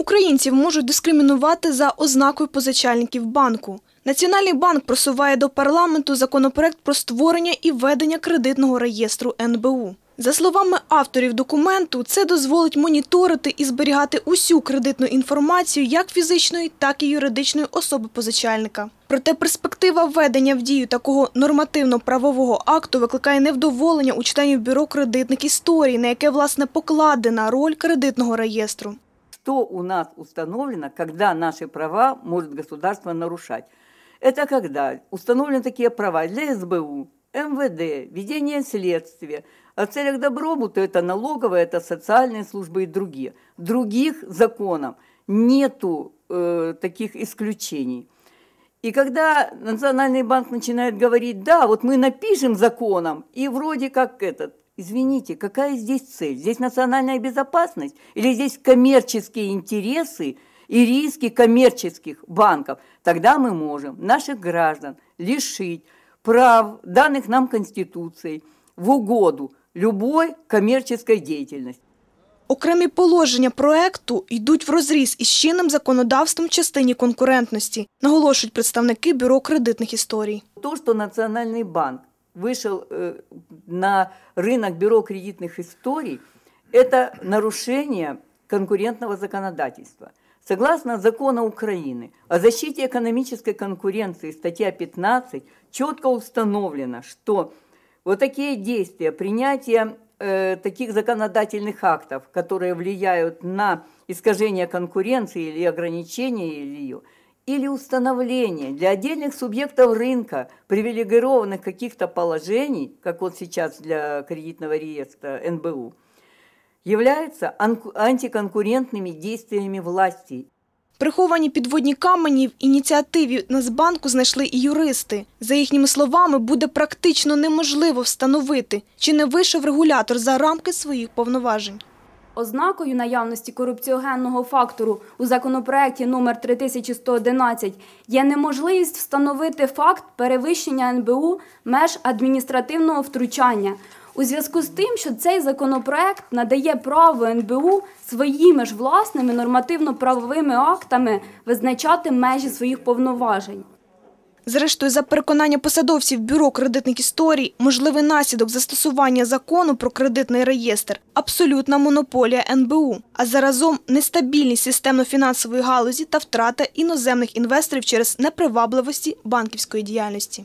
Українців можуть дискримінувати за ознакою позичальників банку. Національний банк просуває до парламенту законопроект про створення і ведення кредитного реєстру НБУ. За словами авторів документу, це дозволить моніторити і зберігати усю кредитну інформацію як фізичної, так і юридичної особи позичальника. Проте перспектива введення в дію такого нормативно-правового акту викликає невдоволення у членів бюро кредитних історій, на яке власне покладена роль кредитного реєстру. что у нас установлено, когда наши права может государство нарушать. Это когда установлены такие права для СБУ, МВД, ведение следствия. О целях добробута это налоговая, это социальные службы и другие. Других законов нету э, таких исключений. И когда Национальный банк начинает говорить, да, вот мы напишем законом, и вроде как этот, Извините, какая здесь цель? Здесь национальная безопасность или здесь коммерческие интересы и риски коммерческих банков? Тогда мы можем наших граждан лишить прав, данных нам Конституцией, в угоду любой коммерческой деятельности. Окремі положення проекту йдуть в розріз із чинним законодавством в частині конкурентності, наголошують представники бюро кредитних історій. То, що Національний банк вышел э, на рынок бюро кредитных историй, это нарушение конкурентного законодательства. Согласно закону Украины о защите экономической конкуренции, статья 15, четко установлено, что вот такие действия, принятие э, таких законодательных актов, которые влияют на искажение конкуренции или ограничение ее – или установление для отдельных субъектов рынка привилегированных каких-то положений, как вот сейчас для кредитного реестра НБУ, являются антиконкурентными действиями власти. Приховані підводні камені в ініціативі Нацбанку знайшли і юристи. За їхніми словами, буде практично неможливо встановити, чи не вийшов регулятор за рамки своїх повноважень. Ознакою наявності корупціогенного фактору у законопроекті номер 3111 є неможливість встановити факт перевищення НБУ меж адміністративного втручання. У зв'язку з тим, що цей законопроект надає право НБУ своїми ж власними нормативно-правовими актами визначати межі своїх повноважень. Зрештою, за переконання посадовців бюро кредитних історій, можливий наслідок застосування закону про кредитний реєстр абсолютна монополія НБУ, а заразом нестабільність системно-фінансової галузі та втрата іноземних інвесторів через непривабливості банківської діяльності.